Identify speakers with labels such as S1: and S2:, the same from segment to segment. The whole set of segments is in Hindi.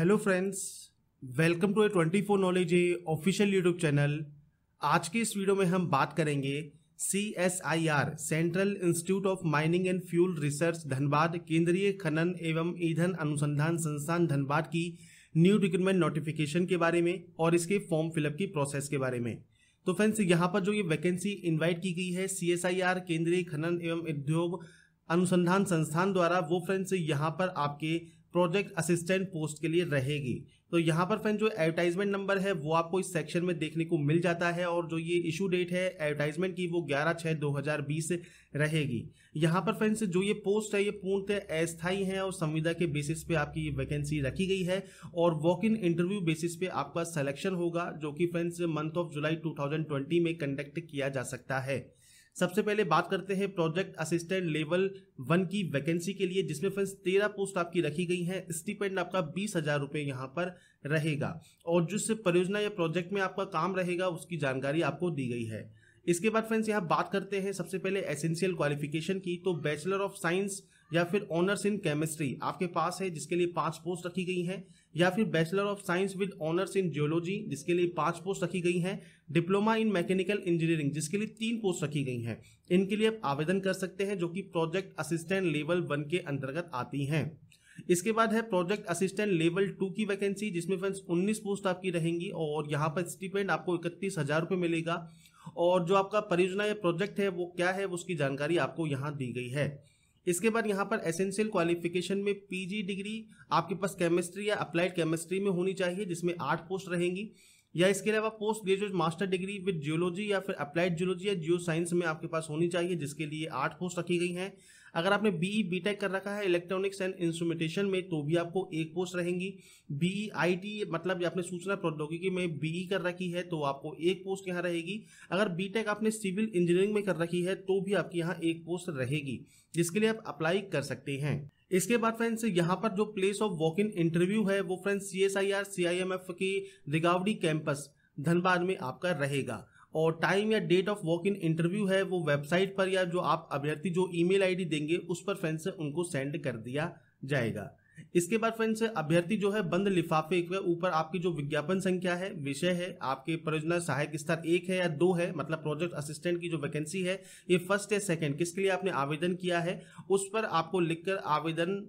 S1: hello friends welcome to A twenty four knowledge A official YouTube channel आज के इस वीडियो में हम बात करेंगे C S I R central institute of mining and fuel research Dhanbad केंद्रीय खनन एवं ईंधन अनुसंधान संस्थान धनबाद की न्यू रिक्रूटमेंट नोटिफिकेशन के बारे में और इसके फॉर्म फिलअप की प्रोसेस के बारे में तो फ्रेंड्स यहाँ पर जो ये वैकेंसी इन्वाइट की गई है सी एस आई आर केंद्रीय खनन एवं उद्योग अनुसंधान संस्थान द्वारा वो फ्रेंड्स यहाँ पर आपके प्रोजेक्ट असिस्टेंट पोस्ट के लिए रहेगी तो यहाँ पर फ्रेंड जो एडवर्टाइजमेंट नंबर है वो आपको इस सेक्शन में देखने को मिल जाता है और जो ये इशू डेट है एडवर्टाइजमेंट की वो 11 छः 2020 रहेगी यहाँ पर फ्रेंड्स जो ये पोस्ट है ये पूर्णतः अस्थायी है और संविदा के बेसिस पे आपकी ये वैकेंसी रखी गई है और वॉक इन इंटरव्यू बेसिस पे आपका सलेक्शन होगा जो कि friends month of July two में कंडक्ट किया जा सकता है सबसे पहले बात करते हैं प्रोजेक्ट असिस्टेंट लेवल वन की वैकेंसी के लिए जिसमें फ्रेंड्स तेरह पोस्ट आपकी रखी गई हैं स्टीपेंड आपका बीस हजार रुपये यहाँ पर रहेगा और जिस परियोजना या प्रोजेक्ट में आपका काम रहेगा उसकी जानकारी आपको दी गई है इसके बाद फ्रेंड्स यहाँ बात करते हैं सबसे पहले एसेंशियल क्वालिफिकेशन की तो बैचलर ऑफ साइंस या फिर ऑनर्स इन केमिस्ट्री आपके पास है जिसके लिए पांच पोस्ट रखी गई हैं या फिर bachelor of science with honours in geology जिसके लिए पांच पोस्ट रखी गई हैं डिप्लोमा इन मैकेनिकल इंजीनियरिंग जिसके लिए तीन पोस्ट रखी गई हैं इनके लिए आप आवेदन कर सकते हैं जो कि प्रोजेक्ट असिस्टेंट लेवल वन के अंतर्गत आती हैं इसके बाद है प्रोजेक्ट असिस्टेंट लेवल टू की वैकेंसी जिसमें फ्रेंड्स उन्नीस पोस्ट आपकी रहेंगी और यहाँ पर स्टीपेंड आपको इकतीस हजार रुपये मिलेगा और जो आपका परियोजना या प्रोजेक्ट है वो क्या है उसकी जानकारी आपको यहाँ दी गई है इसके बाद यहाँ पर एसेंशियल क्वालिफिकेशन में पीजी डिग्री आपके पास केमिस्ट्री या अप्लाइड केमिस्ट्री में होनी चाहिए जिसमें आठ पोस्ट रहेंगी या इसके अलावा post graduate master degree with geology या फिर अप्लाइड जियोलॉजी या जियो साइंस में आपके पास होनी चाहिए जिसके लिए आठ पोस्ट रखी गई हैं अगर आपने बी बी टेक कर रखा है इलेक्ट्रॉनिक्स एंड इंस्ट्रूमेंटेशन में तो भी आपको एक पोस्ट रहेंगी आई टी e, मतलब आपने सूचना प्रौद्योगिकी में बी ई e कर रखी है तो आपको एक पोस्ट यहाँ रहेगी अगर बी टेक आपने सिविल इंजीनियरिंग में कर रखी है तो भी आपकी यहाँ एक पोस्ट रहेगी जिसके लिए आप अप्लाई कर सकते हैं इसके बाद फ्रेंड्स यहाँ पर जो place of walk in interview है वो friends C S I R C I M F की रिगावड़ी कैंपस धनबाद में आपका रहेगा और टाइम या date of walk in interview है वो वेबसाइट पर या जो आप अभ्यर्थी जो ईमेल आईडी देंगे उस पर फ्रेंड्स उनको सेंड कर दिया जाएगा इसके बाद फ्रेंड्स अभ्यर्थी जो है बंद लिफाफे के ऊपर आपकी जो विज्ञापन संख्या है विषय है आपके परियोजना सहायक स्तर एक है या दो है मतलब प्रोजेक्ट असिस्टेंट की जो वैकेंसी है ये फर्स्ट या सेकेंड किसके लिए आपने आवेदन किया है उस पर आपको लिखकर आवेदन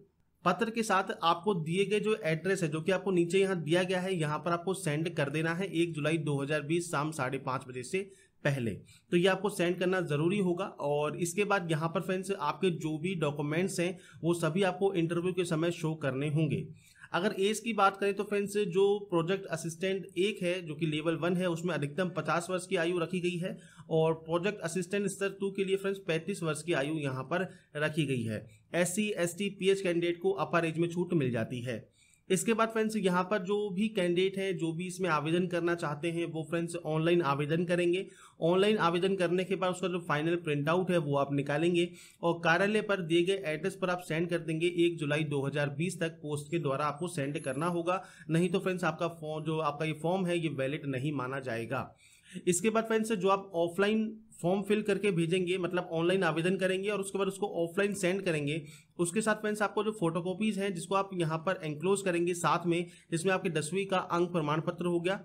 S1: पत्र के साथ आपको दिए गए जो एड्रेस है जो कि आपको नीचे यहाँ दिया गया है यहाँ पर आपको सेंड कर देना है एक जुलाई 2020 शाम साढ़े पांच बजे से पहले तो ये आपको सेंड करना जरूरी होगा और इसके बाद यहाँ पर फ्रेंड्स आपके जो भी डॉक्यूमेंट्स हैं वो सभी आपको इंटरव्यू के समय शो करने होंगे अगर एज की बात करें तो फ्रेंड्स जो प्रोजेक्ट असिस्टेंट एक है जो कि लेवल वन है उसमें अधिकतम पचास वर्ष की आयु रखी गई है और प्रोजेक्ट असिस्टेंट स्तर टू के लिए फ्रेंड्स पैंतीस वर्ष की आयु यहाँ पर रखी गई है S C S T P H candidate को अपर एज में छूट मिल जाती है इसके बाद फ्रेंड्स यहाँ पर जो भी कैंडिडेट हैं जो भी इसमें आवेदन करना चाहते हैं वो फ्रेंड्स ऑनलाइन आवेदन करेंगे ऑनलाइन आवेदन करने के बाद उसका जो फाइनल प्रिंट आउट है वो आप निकालेंगे और कार्यालय पर दिए गए एड्रेस पर आप सेंड कर देंगे एक जुलाई 2020 तक पोस्ट के द्वारा आपको सेंड करना होगा नहीं तो फ्रेंड्स आपका फॉर्म जो आपका ये फॉर्म है ये वैलिड नहीं माना जाएगा इसके बाद फ्रेंड्स जो आप ऑफलाइन फॉर्म फिल करके भेजेंगे मतलब ऑनलाइन आवेदन करेंगे और उसके बाद उसको ऑफलाइन सेंड करेंगे उसके साथ फ्रेंड्स आपको जो फोटोकॉपीज हैं जिसको आप यहाँ पर एनक्लोज करेंगे साथ में जिसमें आपके दसवीं का अंक प्रमाण पत्र हो गया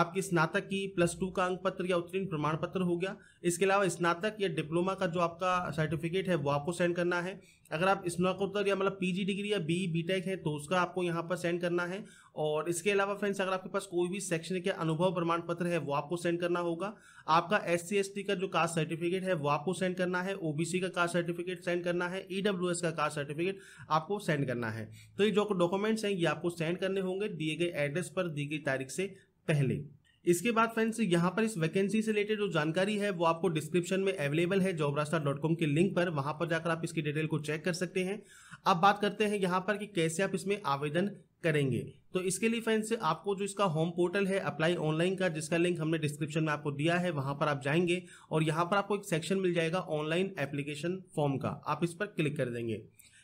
S1: आपके स्नातक की प्लस टू का अंक पत्र या उत्तीर्ण प्रमाण पत्र हो गया इसके अलावा स्नातक या डिप्लोमा का जो आपका सर्टिफिकेट है वो आपको सेंड करना है अगर आप स्नातकोत्तर या मतलब पीजी डिग्री या बी बीटेक है तो उसका आपको यहाँ पर सेंड करना है और इसके अलावा फ्रेंड्स अगर आपके पास कोई भी शैक्षणिक अनुभव प्रमाण पत्र है वो आपको सेंड करना होगा आपका एस सी का जो कास्ट सर्टिफिकेट है वो आपको सेंड करना है ओबीसी का कास्ट सर्टिफिकेट सेंड करना है ईडब्ल्यूएस e का कास्ट सर्टिफिकेट आपको सेंड करना है तो ये जो डॉक्यूमेंट्स हैं ये आपको सेंड करने होंगे दिए गए एड्रेस पर दी गई तारीख से पहले इसके बाद फ्रेंड्स यहाँ पर इस वैकेंसी से रिलेटेड जो जानकारी है वो आपको डिस्क्रिप्शन में अवेलेबल है jobmaster.com के लिंक पर वहां पर जाकर आप इसकी डिटेल को चेक कर सकते हैं अब बात करते हैं यहाँ पर कि कैसे आप इसमें आवेदन करेंगे तो इसके लिए फ्रेंड्स आपको जो इसका होम पोर्टल है अप्लाई ऑनलाइन का जिसका लिंक हमने डिस्क्रिप्शन में आपको दिया है वहां पर आप जाएंगे और यहां पर आपको एक सेक्शन मिल जाएगा ऑनलाइन एप्लीकेशन फॉर्म का आप इस पर क्लिक कर देंगे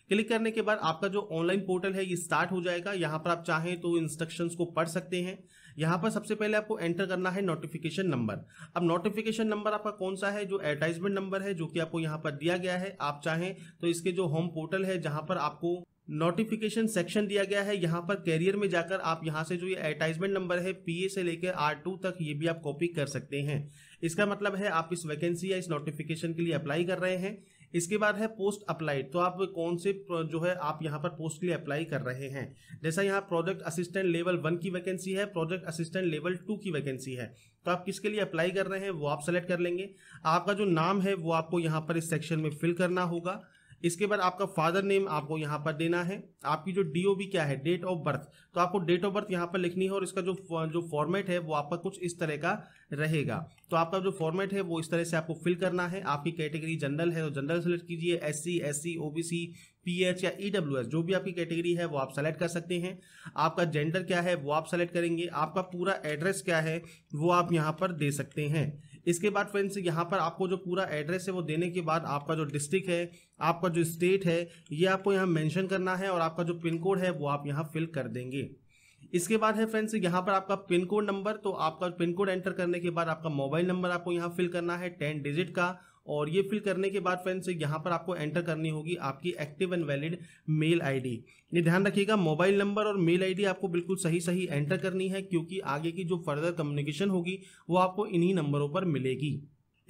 S1: क्लिक करने के बाद आपका जो ऑनलाइन पोर्टल है ये स्टार्ट हो जाएगा यहाँ पर आप चाहें तो इंस्ट्रक्शंस को पढ़ सकते हैं यहाँ पर सबसे पहले आपको एंटर करना है नोटिफिकेशन नंबर अब नोटिफिकेशन नंबर आपका कौन सा है जो एडवर्टाइजमेंट नंबर है जो कि आपको यहाँ पर दिया गया है आप चाहें तो इसके जो होम पोर्टल है जहाँ पर आपको नोटिफिकेशन सेक्शन दिया गया है यहाँ पर कैरियर में जाकर आप यहाँ से जो ये एडवर्टाइजमेंट नंबर है पीए से लेकर आर टू तक ये भी आप कॉपी कर सकते हैं इसका मतलब है आप इस वैकेंसी या इस नोटिफिकेशन के लिए अप्लाई कर रहे हैं इसके बाद है पोस्ट अप्लाई तो आप कौन से जो है आप यहाँ पर पोस्ट के लिए अप्लाई कर रहे हैं जैसा यहाँ प्रोजेक्ट असिस्टेंट लेवल वन की वैकेंसी है प्रोजेक्ट असिस्टेंट लेवल टू की वैकेंसी है तो आप किसके लिए अप्लाई कर रहे हैं वो आप सेलेक्ट कर लेंगे आपका जो नाम है वो आपको यहाँ पर इस सेक्शन में फिल करना होगा इसके बाद आपका फादर नेम आपको यहाँ पर देना है आपकी जो डी क्या है डेट ऑफ बर्थ तो आपको डेट ऑफ बर्थ यहाँ पर लिखनी है और इसका जो जो फॉर्मेट है वो आपका कुछ इस तरह का रहेगा तो आपका जो फॉर्मेट है वो इस तरह से आपको फिल करना है आपकी कैटेगरी जनरल है तो जनरल सेलेक्ट कीजिए S C S C O या ई e जो भी आपकी कैटेगरी है वो आप सेलेक्ट कर सकते हैं आपका जेंडर क्या है वो आप सेलेक्ट करेंगे आपका पूरा एड्रेस क्या है वो आप यहाँ पर दे सकते हैं इसके बाद फ्रेंड्स यहाँ पर आपको जो पूरा एड्रेस है वो देने के बाद आपका जो डिस्ट्रिक्ट है आपका जो स्टेट है ये आपको यहाँ मैंशन करना है और आपका जो पिन कोड है वो आप यहाँ फिल कर देंगे इसके बाद है फ्रेंड्स यहाँ पर आपका पिन कोड नंबर तो आपका पिन कोड एंटर करने के बाद आपका मोबाइल नंबर आपको यहाँ फिल करना है टेन डिजिट का और ये फिल करने के बाद फ्रेंड्स यहाँ पर आपको एंटर करनी होगी आपकी active and valid mail ID ये ध्यान रखिएगा मोबाइल नंबर और मेल आईडी आपको बिल्कुल सही सही एंटर करनी है क्योंकि आगे की जो फर्दर कम्युनिकेशन होगी वो आपको इन्हीं नंबरों पर मिलेगी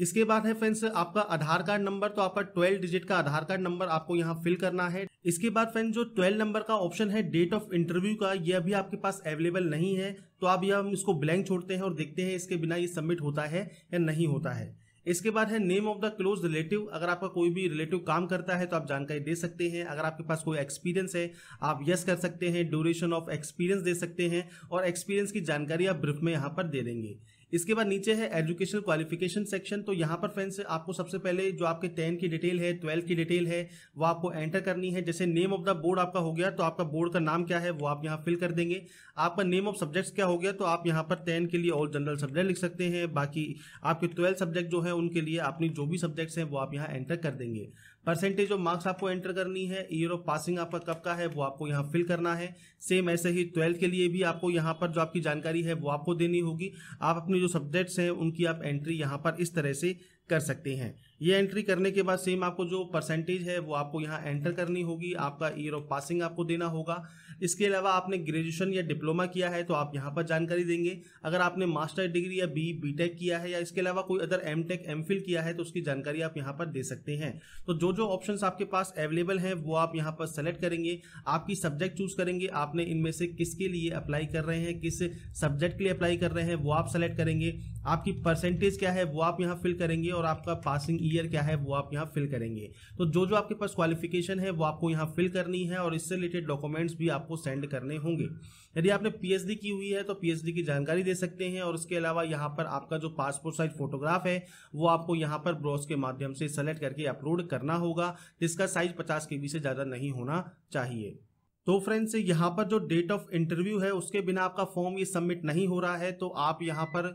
S1: इसके बाद है फ्रेंड्स आपका आधार कार्ड नंबर तो आपका ट्वेल्व डिजिट का आधार कार्ड नंबर आपको यहाँ फिल करना है इसके बाद फ्रेंड जो ट्वेल्व नंबर का ऑप्शन है डेट ऑफ इंटरव्यू का ये अभी आपके पास अवेलेबल नहीं है तो आप यह हम इसको ब्लैंक छोड़ते हैं और देखते हैं इसके बिना ये सबमिट होता है या नहीं होता है इसके बाद है name of the close relative अगर आपका कोई भी रिलेटिव काम करता है तो आप जानकारी दे सकते हैं अगर आपके पास कोई एक्सपीरियंस है आप यस कर सकते हैं ड्यूरेशन ऑफ एक्सपीरियंस दे सकते हैं और एक्सपीरियंस की जानकारी आप ब्रीफ में यहाँ पर दे देंगे इसके बाद नीचे है एजुकेशनल क्वालिफिकेशन सेक्शन तो यहाँ पर फ्रेंड्स आपको सबसे पहले जो आपके टेन की डिटेल है ट्वेल्थ की डिटेल है वो आपको एंटर करनी है जैसे नेम ऑफ द बोर्ड आपका हो गया तो आपका बोर्ड का नाम क्या है वो आप यहाँ फिल कर देंगे आपका नेम ऑफ सब्जेक्ट्स क्या हो गया तो आप यहाँ पर टेन के लिए और जनरल सब्जेक्ट लिख सकते हैं बाकी आपके ट्वेल्थ सब्जेक्ट जो है उनके लिए अपनी जो भी सब्जेक्ट्स हैं वो आप यहाँ एंटर कर देंगे परसेंटेज ऑफ मार्क्स आपको एंटर करनी है ईयर ऑफ पासिंग आपका कब का है वो आपको यहाँ फिल करना है सेम ऐसे ही ट्वेल्थ के लिए भी आपको यहाँ पर जो आपकी जानकारी है वो आपको देनी होगी आप अपने जो सब्जेक्ट्स हैं उनकी आप एंट्री यहाँ पर इस तरह से कर सकते हैं ये एंट्री करने के बाद सेम आपको जो परसेंटेज है वो आपको यहाँ एंटर करनी होगी आपका ईयर ऑफ पासिंग आपको देना होगा इसके अलावा आपने ग्रेजुएशन या डिप्लोमा किया है तो आप यहाँ पर जानकारी देंगे अगर आपने मास्टर डिग्री या बी बी किया है या इसके अलावा कोई अदर एम टेक किया है तो उसकी जानकारी आप यहाँ पर दे सकते हैं तो जो जो ऑप्शन आपके पास अवेलेबल हैं वो आप यहाँ पर सेलेक्ट करेंगे आपकी सब्जेक्ट चूज करेंगे आपने इनमें से किसके लिए अप्लाई कर रहे हैं किस सब्जेक्ट के लिए अप्लाई कर रहे हैं वो आप सेलेक्ट करेंगे आपकी परसेंटेज क्या है वो आप यहाँ फिल करेंगे और आपका पासिंग ईयर क्या है वो आप यहाँ फिल करेंगे तो जो जो आपके पास क्वालिफिकेशन है वो आपको यहाँ फिल करनी है और इससे रिलेटेड डॉक्यूमेंट्स भी आप आपको सेंड करने होंगे यदि आपने पीएचडी की हुई है तो पीएचडी की जानकारी दे सकते हैं और उसके अलावा यहाँ पर आपका जो पासपोर्ट साइज फोटोग्राफ है वो आपको यहाँ पर ब्रॉस के माध्यम से सेलेक्ट करके अपलोड करना होगा जिसका साइज पचास के से ज़्यादा नहीं होना चाहिए तो फ्रेंड्स यहाँ पर जो डेट ऑफ इंटरव्यू है उसके बिना आपका फॉर्म ये सबमिट नहीं हो रहा है तो आप यहाँ पर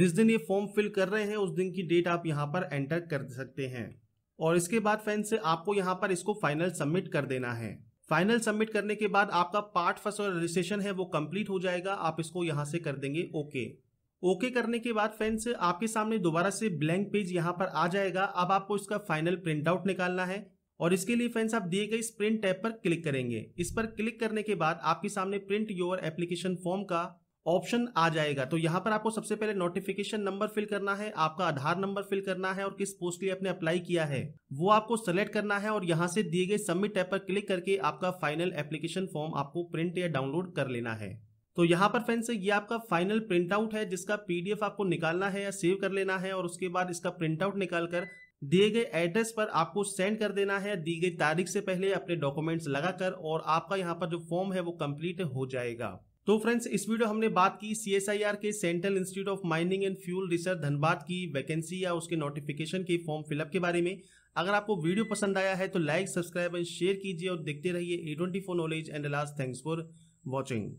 S1: जिस दिन ये फॉर्म फिल कर रहे हैं उस दिन की डेट आप यहाँ पर एंटर कर सकते हैं और इसके बाद फ्रेंड्स आपको यहाँ पर इसको फाइनल सबमिट कर देना है फाइनल सबमिट करने के बाद आपका पार्ट फर्स्ट और रजिस्ट्रेशन है वो कंप्लीट हो जाएगा आप इसको यहाँ से कर देंगे ओके ओके करने के बाद फ्रेंड्स आपके सामने दोबारा से ब्लैंक पेज यहाँ पर आ जाएगा अब आपको इसका फाइनल प्रिंट आउट निकालना है और इसके लिए फ्रेंड्स आप दिए गए इस प्रिंट टैब पर क्लिक करेंगे इस पर क्लिक करने के बाद आपके सामने प्रिंट योर एप्लीकेशन फॉर्म का ऑप्शन आ जाएगा तो यहां पर आपको सबसे पहले नोटिफिकेशन नंबर फिल करना है आपका आधार नंबर फिल करना है और किस पोस्ट के लिए आपने अप्लाई किया है वो आपको सेलेक्ट करना है और यहां से दिए गए सबमिट टैप पर क्लिक करके आपका फाइनल एप्लीकेशन फॉर्म आपको प्रिंट या डाउनलोड कर लेना है तो यहाँ पर फ्रेंड्स ये आपका फाइनल प्रिंटआउट है जिसका पीडीएफ आपको निकालना है या सेव कर लेना है और उसके बाद इसका प्रिंटआउट निकाल कर दिए गए एड्रेस पर आपको सेंड कर देना है दी गई तारीख से पहले अपने डॉक्यूमेंट्स लगाकर और आपका यहाँ पर जो फॉर्म है वो कंप्लीट हो जाएगा तो फ्रेंड्स इस वीडियो हमने बात की आर के central institute of mining and fuel research Dhanbad की वैकेंसी या उसके नोटिफिकेशन के फॉर्म फिलअप के बारे में अगर आपको वीडियो पसंद आया है तो लाइक सब्सक्राइब एंड शेयर कीजिए और देखते रहिए A twenty four knowledge and last thanks for watching